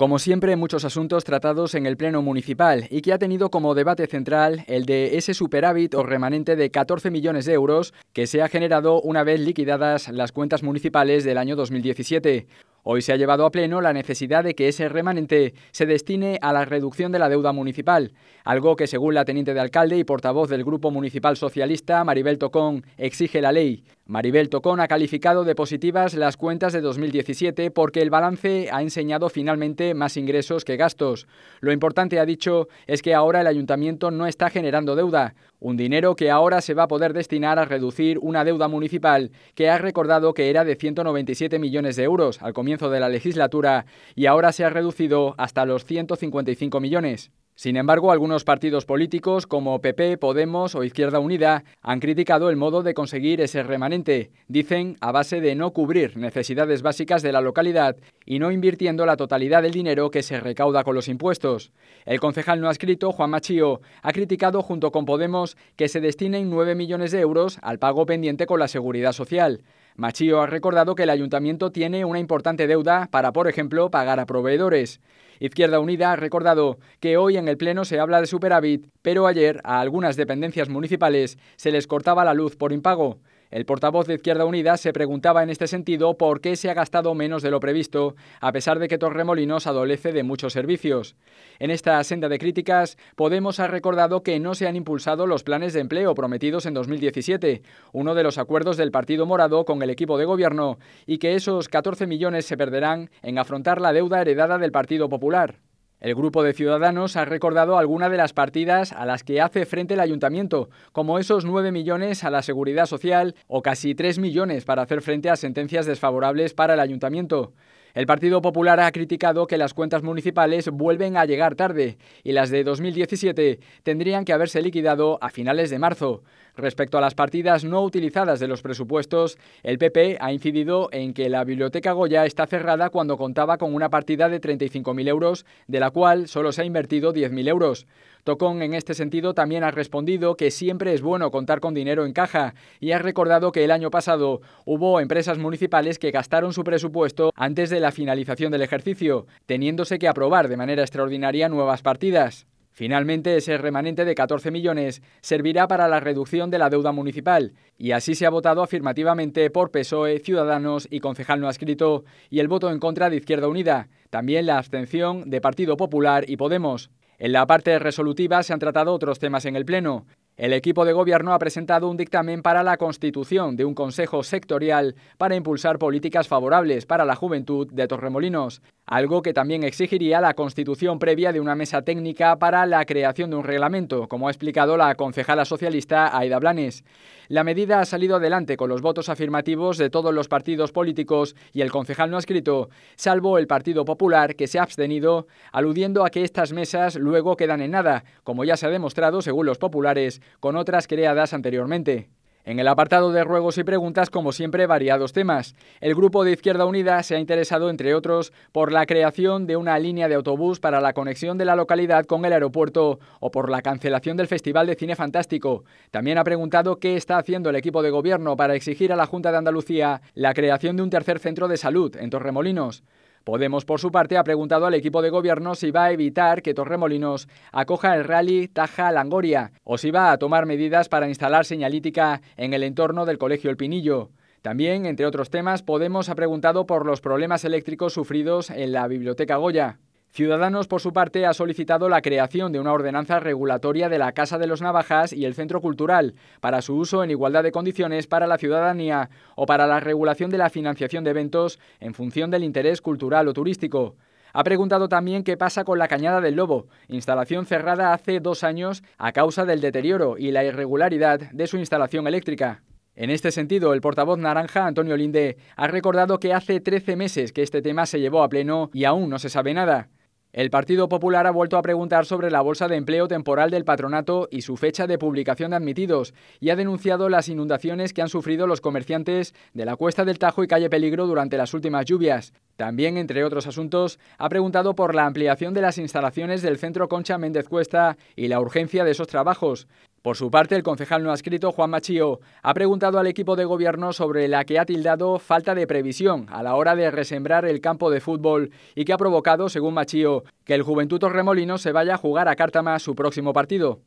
Como siempre, muchos asuntos tratados en el Pleno Municipal y que ha tenido como debate central el de ese superávit o remanente de 14 millones de euros que se ha generado una vez liquidadas las cuentas municipales del año 2017. Hoy se ha llevado a pleno la necesidad de que ese remanente se destine a la reducción de la deuda municipal, algo que según la teniente de alcalde y portavoz del Grupo Municipal Socialista, Maribel Tocón, exige la ley. Maribel Tocón ha calificado de positivas las cuentas de 2017 porque el balance ha enseñado finalmente más ingresos que gastos. Lo importante, ha dicho, es que ahora el ayuntamiento no está generando deuda, un dinero que ahora se va a poder destinar a reducir una deuda municipal que ha recordado que era de 197 millones de euros al comienzo de la legislatura y ahora se ha reducido hasta los 155 millones. Sin embargo, algunos partidos políticos como PP, Podemos o Izquierda Unida han criticado el modo de conseguir ese remanente, dicen a base de no cubrir necesidades básicas de la localidad y no invirtiendo la totalidad del dinero que se recauda con los impuestos. El concejal no escrito Juan Machío, ha criticado junto con Podemos que se destinen 9 millones de euros al pago pendiente con la seguridad social. Machío ha recordado que el ayuntamiento tiene una importante deuda para, por ejemplo, pagar a proveedores. Izquierda Unida ha recordado que hoy en el Pleno se habla de superávit, pero ayer a algunas dependencias municipales se les cortaba la luz por impago. El portavoz de Izquierda Unida se preguntaba en este sentido por qué se ha gastado menos de lo previsto, a pesar de que Torremolinos adolece de muchos servicios. En esta senda de críticas, Podemos ha recordado que no se han impulsado los planes de empleo prometidos en 2017, uno de los acuerdos del Partido Morado con el equipo de gobierno, y que esos 14 millones se perderán en afrontar la deuda heredada del Partido Popular. El grupo de ciudadanos ha recordado algunas de las partidas a las que hace frente el ayuntamiento, como esos 9 millones a la seguridad social o casi 3 millones para hacer frente a sentencias desfavorables para el ayuntamiento. El Partido Popular ha criticado que las cuentas municipales vuelven a llegar tarde y las de 2017 tendrían que haberse liquidado a finales de marzo. Respecto a las partidas no utilizadas de los presupuestos, el PP ha incidido en que la Biblioteca Goya está cerrada cuando contaba con una partida de 35.000 euros, de la cual solo se ha invertido 10.000 euros. Tocón en este sentido también ha respondido que siempre es bueno contar con dinero en caja y ha recordado que el año pasado hubo empresas municipales que gastaron su presupuesto antes de la finalización del ejercicio, teniéndose que aprobar de manera extraordinaria nuevas partidas. Finalmente, ese remanente de 14 millones servirá para la reducción de la deuda municipal y así se ha votado afirmativamente por PSOE, Ciudadanos y concejal no Escrito y el voto en contra de Izquierda Unida, también la abstención de Partido Popular y Podemos. En la parte resolutiva se han tratado otros temas en el Pleno. El equipo de gobierno ha presentado un dictamen para la constitución de un consejo sectorial para impulsar políticas favorables para la juventud de Torremolinos algo que también exigiría la constitución previa de una mesa técnica para la creación de un reglamento, como ha explicado la concejala socialista Aida Blanes. La medida ha salido adelante con los votos afirmativos de todos los partidos políticos y el concejal no ha escrito, salvo el Partido Popular, que se ha abstenido, aludiendo a que estas mesas luego quedan en nada, como ya se ha demostrado, según los populares, con otras creadas anteriormente. En el apartado de ruegos y preguntas, como siempre, variados temas. El grupo de Izquierda Unida se ha interesado, entre otros, por la creación de una línea de autobús para la conexión de la localidad con el aeropuerto o por la cancelación del Festival de Cine Fantástico. También ha preguntado qué está haciendo el equipo de gobierno para exigir a la Junta de Andalucía la creación de un tercer centro de salud en Torremolinos. Podemos, por su parte, ha preguntado al equipo de gobierno si va a evitar que Torremolinos acoja el rally Taja Langoria o si va a tomar medidas para instalar señalítica en el entorno del Colegio El Pinillo. También, entre otros temas, Podemos ha preguntado por los problemas eléctricos sufridos en la Biblioteca Goya. Ciudadanos, por su parte, ha solicitado la creación de una ordenanza regulatoria de la Casa de los Navajas y el Centro Cultural para su uso en igualdad de condiciones para la ciudadanía o para la regulación de la financiación de eventos en función del interés cultural o turístico. Ha preguntado también qué pasa con la Cañada del Lobo, instalación cerrada hace dos años a causa del deterioro y la irregularidad de su instalación eléctrica. En este sentido, el portavoz naranja, Antonio Linde, ha recordado que hace 13 meses que este tema se llevó a pleno y aún no se sabe nada. El Partido Popular ha vuelto a preguntar sobre la bolsa de empleo temporal del patronato y su fecha de publicación de admitidos, y ha denunciado las inundaciones que han sufrido los comerciantes de la Cuesta del Tajo y Calle Peligro durante las últimas lluvias. También, entre otros asuntos, ha preguntado por la ampliación de las instalaciones del Centro Concha Méndez Cuesta y la urgencia de esos trabajos. Por su parte, el concejal no adscrito Juan Machío ha preguntado al equipo de gobierno sobre la que ha tildado falta de previsión a la hora de resembrar el campo de fútbol y que ha provocado, según Machío, que el Juventud Remolino se vaya a jugar a Cártama su próximo partido.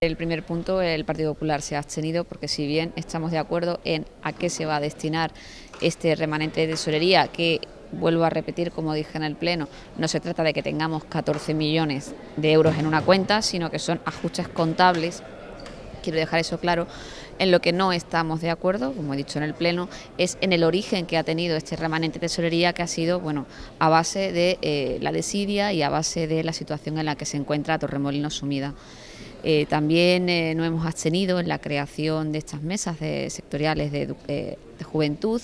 El primer punto, el Partido Popular se ha abstenido porque si bien estamos de acuerdo en a qué se va a destinar este remanente de tesorería que vuelvo a repetir, como dije en el Pleno, no se trata de que tengamos 14 millones de euros en una cuenta, sino que son ajustes contables quiero dejar eso claro, en lo que no estamos de acuerdo, como he dicho en el Pleno, es en el origen que ha tenido este remanente tesorería que ha sido bueno, a base de eh, la desidia y a base de la situación en la que se encuentra Torremolinos sumida. Eh, también eh, no hemos abstenido en la creación de estas mesas sectoriales de juventud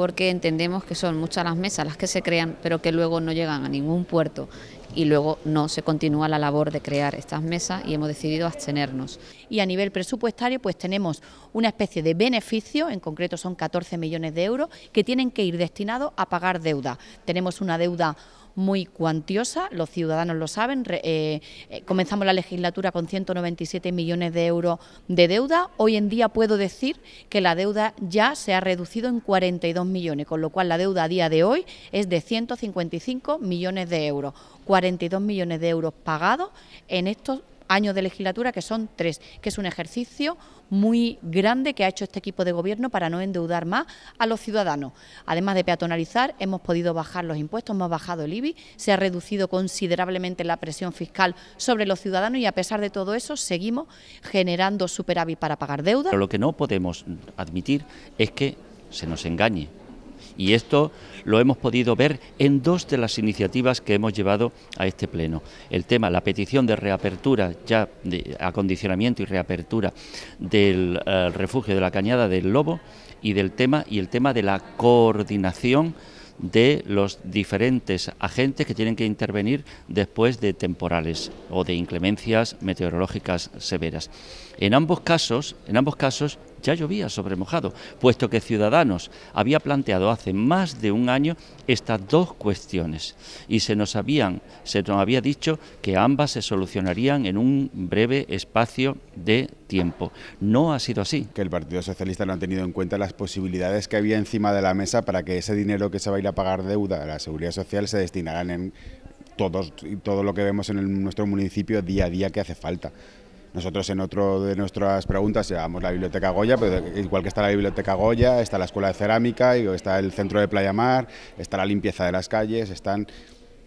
porque entendemos que son muchas las mesas las que se crean, pero que luego no llegan a ningún puerto y luego no se continúa la labor de crear estas mesas y hemos decidido abstenernos. Y a nivel presupuestario pues tenemos una especie de beneficio, en concreto son 14 millones de euros, que tienen que ir destinados a pagar deuda. Tenemos una deuda muy cuantiosa, los ciudadanos lo saben. Eh, eh, comenzamos la legislatura con 197 millones de euros de deuda. Hoy en día puedo decir que la deuda ya se ha reducido en 42 millones, con lo cual la deuda a día de hoy es de 155 millones de euros. 42 millones de euros pagados en estos años de legislatura, que son tres, que es un ejercicio muy grande que ha hecho este equipo de gobierno para no endeudar más a los ciudadanos. Además de peatonalizar, hemos podido bajar los impuestos, hemos bajado el IBI, se ha reducido considerablemente la presión fiscal sobre los ciudadanos y a pesar de todo eso seguimos generando superávit para pagar deuda. Pero lo que no podemos admitir es que se nos engañe y esto lo hemos podido ver en dos de las iniciativas que hemos llevado a este Pleno. El tema, la petición de reapertura, ya de acondicionamiento y reapertura del eh, refugio de la Cañada del Lobo y del tema y el tema de la coordinación de los diferentes agentes que tienen que intervenir después de temporales o de inclemencias meteorológicas severas. En ambos casos, en ambos casos ya llovía sobre mojado, puesto que Ciudadanos había planteado hace más de un año estas dos cuestiones y se nos habían se nos había dicho que ambas se solucionarían en un breve espacio de tiempo. No ha sido así. Que el Partido Socialista no ha tenido en cuenta las posibilidades que había encima de la mesa para que ese dinero que se va a ir a pagar deuda a la seguridad social se destinaran en todos todo lo que vemos en nuestro municipio día a día que hace falta. Nosotros en otro de nuestras preguntas llevamos la Biblioteca Goya, pero igual que está la Biblioteca Goya, está la Escuela de Cerámica, está el Centro de Playa Mar, está la limpieza de las calles, están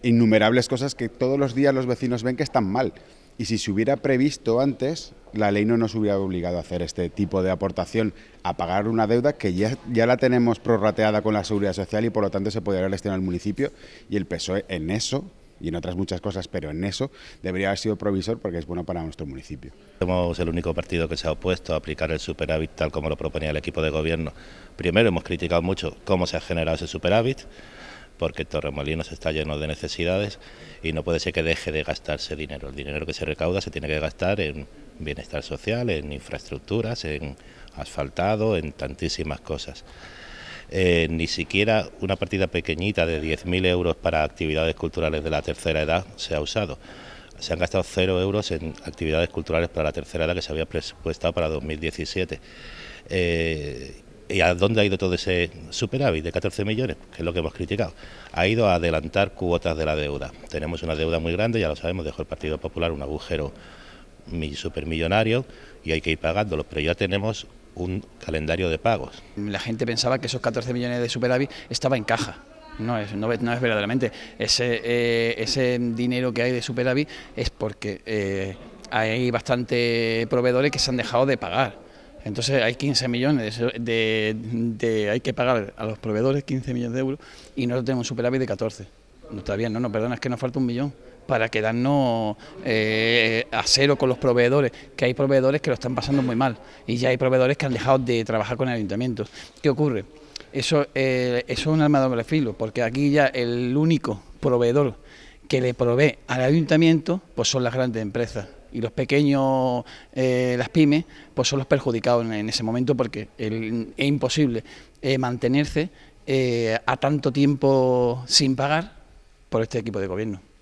innumerables cosas que todos los días los vecinos ven que están mal. Y si se hubiera previsto antes, la ley no nos hubiera obligado a hacer este tipo de aportación, a pagar una deuda que ya, ya la tenemos prorrateada con la seguridad social y por lo tanto se podría haber gestionado al municipio. Y el PSOE en eso y en otras muchas cosas, pero en eso debería haber sido provisor porque es bueno para nuestro municipio. Somos el único partido que se ha opuesto a aplicar el superávit tal como lo proponía el equipo de gobierno. Primero hemos criticado mucho cómo se ha generado ese superávit porque Torremolinos está lleno de necesidades y no puede ser que deje de gastarse dinero. El dinero que se recauda se tiene que gastar en bienestar social, en infraestructuras, en asfaltado, en tantísimas cosas. Eh, ni siquiera una partida pequeñita de 10.000 euros para actividades culturales de la tercera edad se ha usado. Se han gastado cero euros en actividades culturales para la tercera edad que se había presupuestado para 2017. Eh, ¿Y a dónde ha ido todo ese superávit de 14 millones? Que es lo que hemos criticado. Ha ido a adelantar cuotas de la deuda. Tenemos una deuda muy grande, ya lo sabemos, dejó el Partido Popular un agujero supermillonario y hay que ir pagándolo, pero ya tenemos un calendario de pagos. La gente pensaba que esos 14 millones de superávit estaba en caja. No es, no, es verdaderamente. Ese, eh, ese dinero que hay de superávit es porque eh, hay bastante proveedores que se han dejado de pagar. Entonces hay 15 millones de, de, hay que pagar a los proveedores 15 millones de euros y nosotros tenemos un superávit de 14. No está bien, no, no, perdona, es que nos falta un millón para quedarnos eh, a cero con los proveedores, que hay proveedores que lo están pasando muy mal y ya hay proveedores que han dejado de trabajar con el ayuntamiento. ¿Qué ocurre? Eso, eh, es un arma de doble filo, porque aquí ya el único proveedor que le provee al ayuntamiento pues son las grandes empresas y los pequeños, eh, las pymes, pues son los perjudicados en, ese momento porque es imposible mantenerse a tanto tiempo sin pagar por este equipo de gobierno.